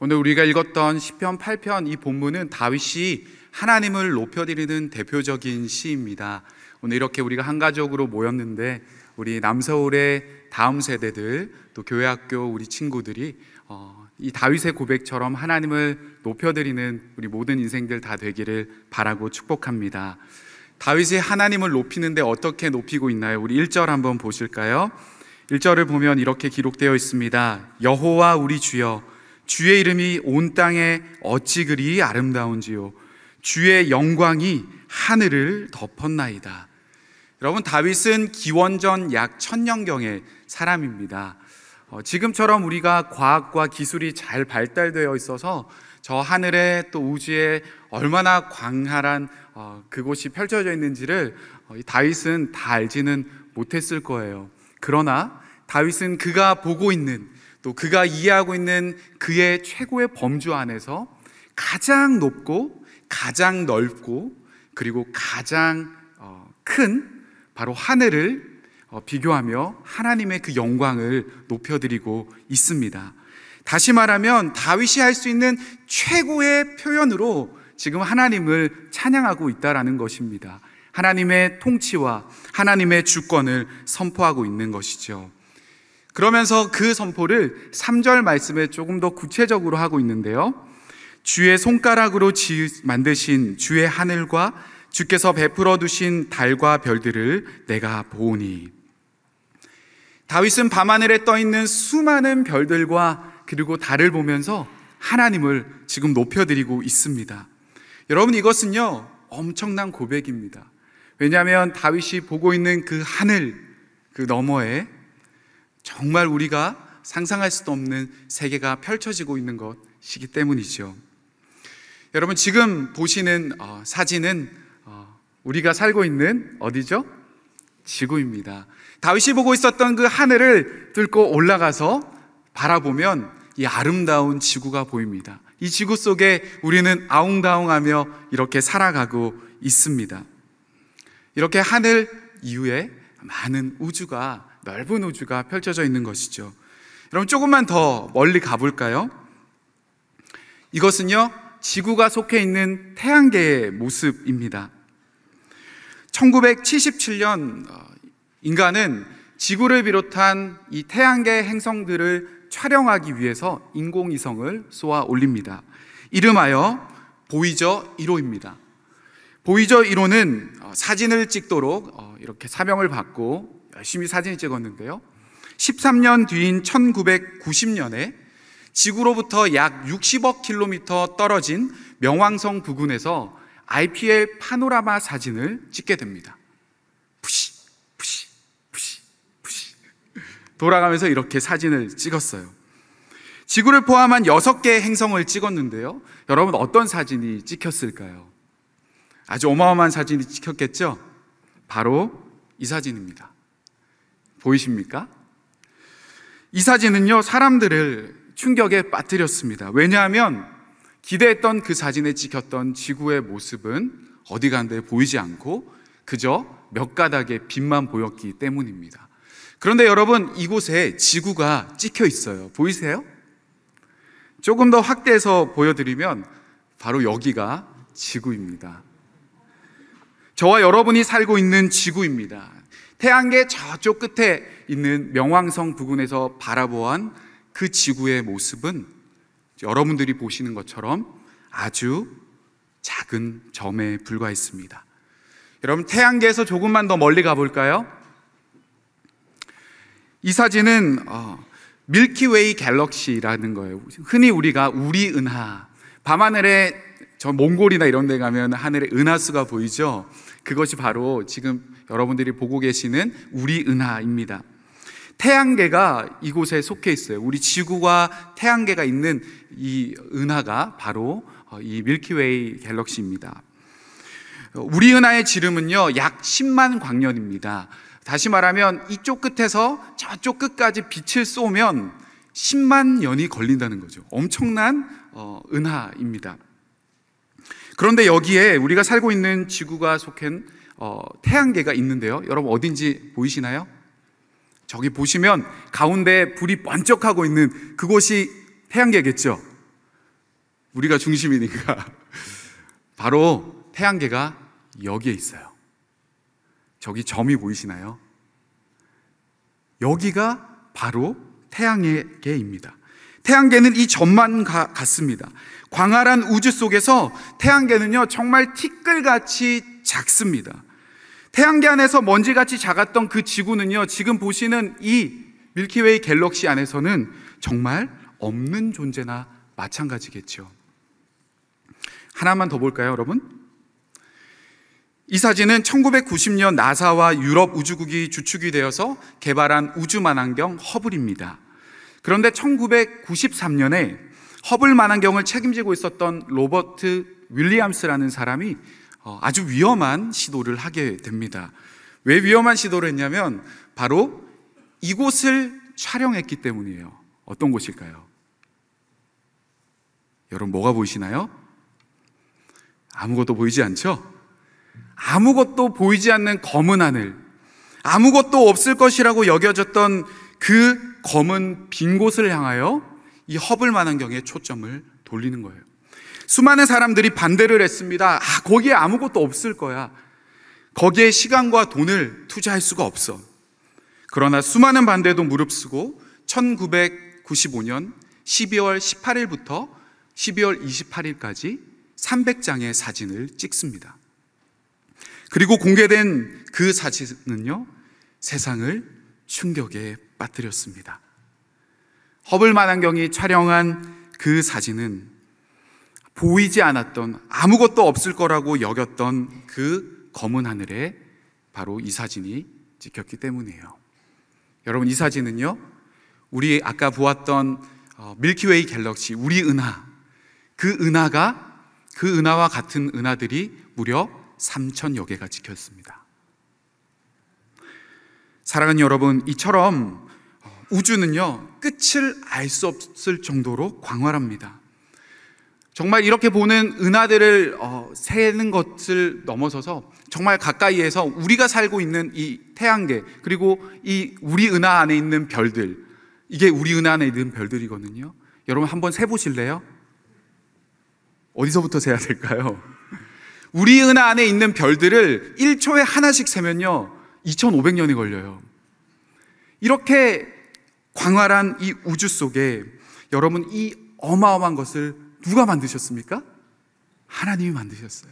오늘 우리가 읽었던 시편 8편 이 본문은 다윗이 하나님을 높여드리는 대표적인 시입니다. 오늘 이렇게 우리가 한 가족으로 모였는데 우리 남서울의 다음 세대들 또 교회 학교 우리 친구들이 어, 이 다윗의 고백처럼 하나님을 높여드리는 우리 모든 인생들 다 되기를 바라고 축복합니다. 다윗이 하나님을 높이는데 어떻게 높이고 있나요? 우리 1절 한번 보실까요? 1절을 보면 이렇게 기록되어 있습니다. 여호와 우리 주여 주의 이름이 온 땅에 어찌 그리 아름다운지요. 주의 영광이 하늘을 덮었나이다. 여러분, 다윗은 기원전 약 천년경의 사람입니다. 어, 지금처럼 우리가 과학과 기술이 잘 발달되어 있어서 저 하늘에 또 우주에 얼마나 광활한 어, 그곳이 펼쳐져 있는지를 어, 다윗은 다 알지는 못했을 거예요. 그러나 다윗은 그가 보고 있는 또 그가 이해하고 있는 그의 최고의 범주 안에서 가장 높고 가장 넓고 그리고 가장 어, 큰 바로 하늘을 어, 비교하며 하나님의 그 영광을 높여드리고 있습니다. 다시 말하면 다윗이 할 수 있는 최고의 표현으로 지금 하나님을 찬양하고 있다라는 것입니다. 하나님의 통치와 하나님의 주권을 선포하고 있는 것이죠. 그러면서 그 선포를 3절 말씀에 조금 더 구체적으로 하고 있는데요. 주의 손가락으로 지, 만드신 주의 하늘과 주께서 베풀어 두신 달과 별들을 내가 보니 다윗은 밤하늘에 떠 있는 수많은 별들과 그리고 달을 보면서 하나님을 지금 높여드리고 있습니다. 여러분 이것은요 엄청난 고백입니다. 왜냐하면 다윗이 보고 있는 그 하늘 그 너머에 정말 우리가 상상할 수도 없는 세계가 펼쳐지고 있는 것이기 때문이죠. 여러분 지금 보시는 어, 사진은 어, 우리가 살고 있는 어디죠? 지구입니다. 다윗이 보고 있었던 그 하늘을 뚫고 올라가서 바라보면 이 아름다운 지구가 보입니다. 이 지구 속에 우리는 아웅다웅하며 이렇게 살아가고 있습니다. 이렇게 하늘 이후에 많은 우주가 넓은 우주가 펼쳐져 있는 것이죠. 여러분 조금만 더 멀리 가볼까요? 이것은요 지구가 속해 있는 태양계의 모습입니다. 1977년 어, 인간은 지구를 비롯한 이 태양계 행성들을 촬영하기 위해서 인공위성을 쏘아 올립니다. 이름하여 보이저 1호입니다. 보이저 1호는 어, 사진을 찍도록 어, 이렇게 사명을 받고 열심히 사진을 찍었는데요. 13년 뒤인 1990년에 지구로부터 약 60억 킬로미터 떨어진 명왕성 부근에서 IPL 파노라마 사진을 찍게 됩니다. 푸시, 푸시, 푸시, 푸시. 돌아가면서 이렇게 사진을 찍었어요. 지구를 포함한 6개의 행성을 찍었는데요. 여러분, 어떤 사진이 찍혔을까요? 아주 어마어마한 사진이 찍혔겠죠? 바로 이 사진입니다. 보이십니까? 이 사진은요, 사람들을 충격에 빠뜨렸습니다. 왜냐하면 기대했던 그 사진에 찍혔던 지구의 모습은 어디 간데 보이지 않고 그저 몇 가닥의 빛만 보였기 때문입니다. 그런데 여러분, 이곳에 지구가 찍혀 있어요. 보이세요? 조금 더 확대해서 보여드리면 바로 여기가 지구입니다. 저와 여러분이 살고 있는 지구입니다. 태양계 저쪽 끝에 있는 명왕성 부근에서 바라보한 그 지구의 모습은 여러분들이 보시는 것처럼 아주 작은 점에 불과했습니다. 여러분, 태양계에서 조금만 더 멀리 가볼까요? 이 사진은 어, 밀키웨이 갤럭시라는 거예요. 흔히 우리가 우리 은하, 밤하늘에 저 몽골이나 이런 데 가면 하늘에 은하수가 보이죠? 그것이 바로 지금 여러분들이 보고 계시는 우리 은하입니다. 태양계가 이곳에 속해 있어요. 우리 지구와 태양계가 있는 이 은하가 바로 어, 이 밀키웨이 갤럭시입니다. 우리 은하의 지름은요, 약 10만 광년입니다. 다시 말하면 이쪽 끝에서 저쪽 끝까지 빛을 쏘면 10만 년이 걸린다는 거죠. 엄청난 어, 은하입니다. 그런데 여기에 우리가 살고 있는 지구가 속한 어, 태양계가 있는데요. 여러분 어딘지 보이시나요? 저기 보시면 가운데 불이 번쩍하고 있는 그곳이 태양계겠죠. 우리가 중심이니까 바로 태양계가 여기에 있어요. 저기 점이 보이시나요? 여기가 바로 태양계입니다. 태양계는 이 점만 가, 같습니다. 광활한 우주 속에서 태양계는요, 정말 티끌같이 작습니다. 태양계 안에서 먼지같이 작았던 그 지구는요, 지금 보시는 이 밀키웨이 갤럭시 안에서는 정말 없는 존재나 마찬가지겠죠. 하나만 더 볼까요, 여러분? 이 사진은 1990년 나사와 유럽 우주국이 주축이 되어서 개발한 우주만환경 허블입니다. 그런데 1993년에 허블 만환경을 책임지고 있었던 로버트 윌리엄스라는 사람이 어, 아주 위험한 시도를 하게 됩니다. 왜 위험한 시도를 했냐면 바로 이곳을 촬영했기 때문이에요. 어떤 곳일까요? 여러분 뭐가 보이시나요? 아무것도 보이지 않죠? 아무것도 보이지 않는 검은 하늘, 아무것도 없을 것이라고 여겨졌던 그 검은 빈 곳을 향하여 이 허블 만환경에 초점을 돌리는 거예요. 수많은 사람들이 반대를 했습니다. 아, 거기에 아무것도 없을 거야. 거기에 시간과 돈을 투자할 수가 없어. 그러나 수많은 반대도 무릅쓰고 1995년 12월 18일부터 12월 28일까지 300장의 사진을 찍습니다. 그리고 공개된 그 사진은요, 세상을 충격에 빠뜨렸습니다. 허블 만안경이 촬영한 그 사진은 보이지 않았던 아무것도 없을 거라고 여겼던 그 검은 하늘에 바로 이 사진이 찍혔기 때문이에요. 여러분 이 사진은요. 우리 아까 보았던 어, 밀키웨이 갤럭시 우리 은하 그 은하가 그 은하와 같은 은하들이 무려 3천여 개가 찍혔습니다. 사랑하는 여러분, 이처럼 우주는요, 끝을 알 수 없을 정도로 광활합니다. 정말 이렇게 보는 은하들을 어, 세는 것을 넘어서서 정말 가까이에서 우리가 살고 있는 이 태양계 그리고 이 우리 은하 안에 있는 별들 이게 우리 은하 안에 있는 별들이거든요. 여러분 한번 세 보실래요? 어디서부터 세야 될까요? 우리 은하 안에 있는 별들을 1초에 하나씩 세면요. 2500년이 걸려요. 이렇게 광활한 이 우주 속에 여러분 이 어마어마한 것을 누가 만드셨습니까? 하나님이 만드셨어요.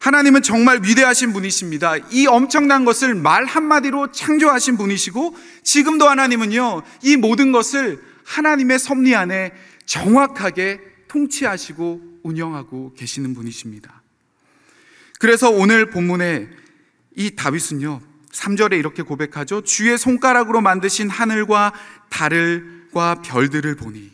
하나님은 정말 위대하신 분이십니다. 이 엄청난 것을 말 한마디로 창조하신 분이시고 지금도 하나님은요, 이 모든 것을 하나님의 섭리 안에 정확하게 통치하시고 운영하고 계시는 분이십니다. 그래서 오늘 본문에 이 다윗은요, 3절에 이렇게 고백하죠. 주의 손가락으로 만드신 하늘과 달과 별들을 보니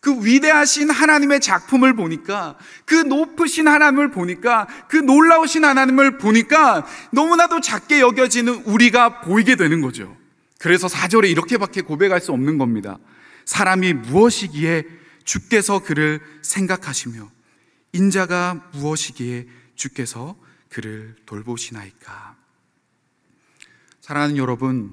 그 위대하신 하나님의 작품을 보니까 그 높으신 하나님을 보니까 그 놀라우신 하나님을 보니까 너무나도 작게 여겨지는 우리가 보이게 되는 거죠. 그래서 4절에 이렇게밖에 고백할 수 없는 겁니다. 사람이 무엇이기에 주께서 그를 생각하시며 인자가 무엇이기에 주께서 그를 돌보시나이까. 사랑하는 여러분,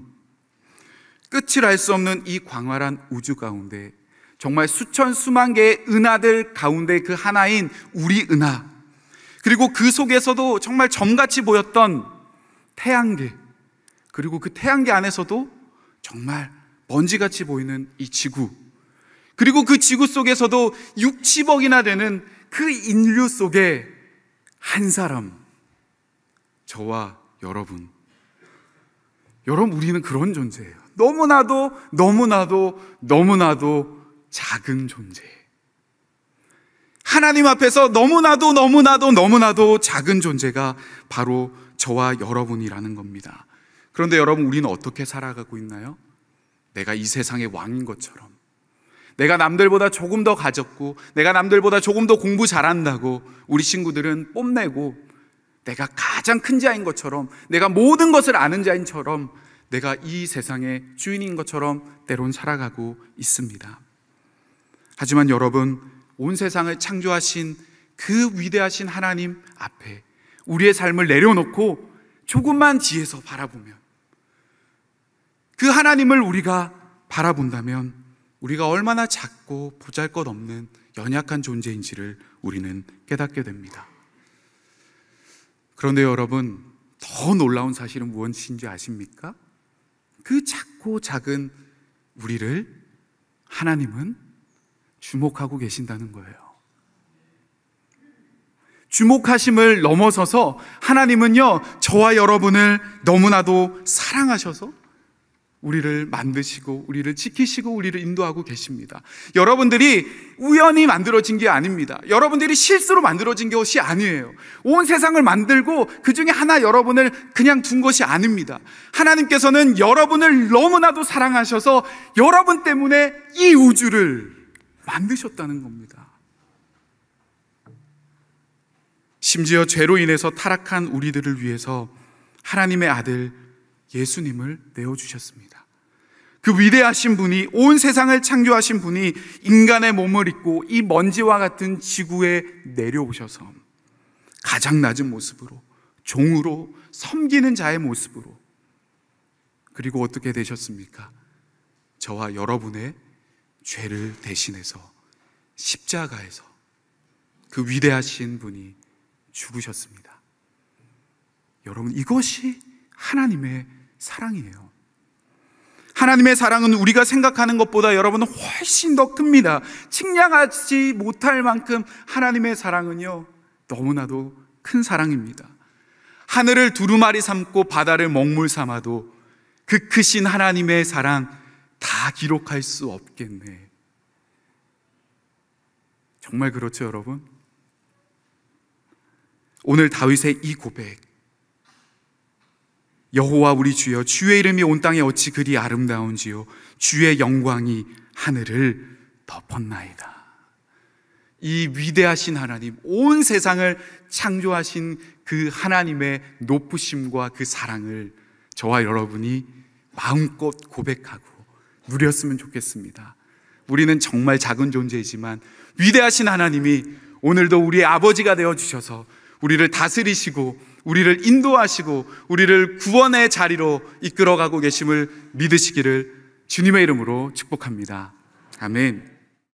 끝을 알 수 없는 이 광활한 우주 가운데 정말 수천 수만 개의 은하들 가운데 그 하나인 우리 은하 그리고 그 속에서도 정말 점같이 보였던 태양계 그리고 그 태양계 안에서도 정말 먼지같이 보이는 이 지구 그리고 그 지구 속에서도 60억이나 되는 그 인류 속에 한 사람 저와 여러분 여러분, 우리는 그런 존재예요. 너무나도, 너무나도, 너무나도 작은 존재. 하나님 앞에서 너무나도, 너무나도, 너무나도 작은 존재가 바로 저와 여러분이라는 겁니다. 그런데 여러분, 우리는 어떻게 살아가고 있나요? 내가 이 세상의 왕인 것처럼. 내가 남들보다 조금 더 가졌고, 내가 남들보다 조금 더 공부 잘한다고 우리 친구들은 뽐내고, 내가 가장 큰 자인 것처럼, 내가 모든 것을 아는 자인처럼, 내가 이 세상의 주인인 것처럼 때론 살아가고 있습니다. 하지만 여러분, 온 세상을 창조하신 그 위대하신 하나님 앞에 우리의 삶을 내려놓고 조금만 지에서 바라보면 그 하나님을 우리가 바라본다면 우리가 얼마나 작고 보잘 것 없는 연약한 존재인지를 우리는 깨닫게 됩니다. 그런데 여러분, 더 놀라운 사실은 무엇인지 아십니까? 그 작고 작은 우리를 하나님은 주목하고 계신다는 거예요. 주목하심을 넘어서서 하나님은요, 저와 여러분을 너무나도 사랑하셔서 우리를 만드시고 우리를 지키시고 우리를 인도하고 계십니다. 여러분들이 우연히 만들어진 게 아닙니다. 여러분들이 실수로 만들어진 것이 아니에요. 온 세상을 만들고 그 중에 하나 여러분을 그냥 둔 것이 아닙니다. 하나님께서는 여러분을 너무나도 사랑하셔서 여러분 때문에 이 우주를 만드셨다는 겁니다. 심지어 죄로 인해서 타락한 우리들을 위해서 하나님의 아들 예수님을 내어주셨습니다. 그 위대하신 분이 온 세상을 창조하신 분이 인간의 몸을 입고 이 먼지와 같은 지구에 내려오셔서 가장 낮은 모습으로 종으로 섬기는 자의 모습으로 그리고 어떻게 되셨습니까? 저와 여러분의 죄를 대신해서 십자가에서 그 위대하신 분이 죽으셨습니다. 여러분 이것이 하나님의 사랑이에요. 하나님의 사랑은 우리가 생각하는 것보다 여러분은 훨씬 더 큽니다. 측량하지 못할 만큼 하나님의 사랑은요, 너무나도 큰 사랑입니다. 하늘을 두루마리 삼고 바다를 먹물 삼아도 그 크신 하나님의 사랑 다 기록할 수 없겠네. 정말 그렇죠, 여러분? 오늘 다윗의 이 고백, 여호와 우리 주여 주의 이름이 온 땅에 어찌 그리 아름다운지요 주의 영광이 하늘을 덮었나이다. 이 위대하신 하나님, 온 세상을 창조하신 그 하나님의 높으심과 그 사랑을 저와 여러분이 마음껏 고백하고 누렸으면 좋겠습니다. 우리는 정말 작은 존재이지만 위대하신 하나님이 오늘도 우리의 아버지가 되어 주셔서 우리를 다스리시고 우리를 인도하시고 우리를 구원의 자리로 이끌어가고 계심을 믿으시기를 주님의 이름으로 축복합니다. 아멘.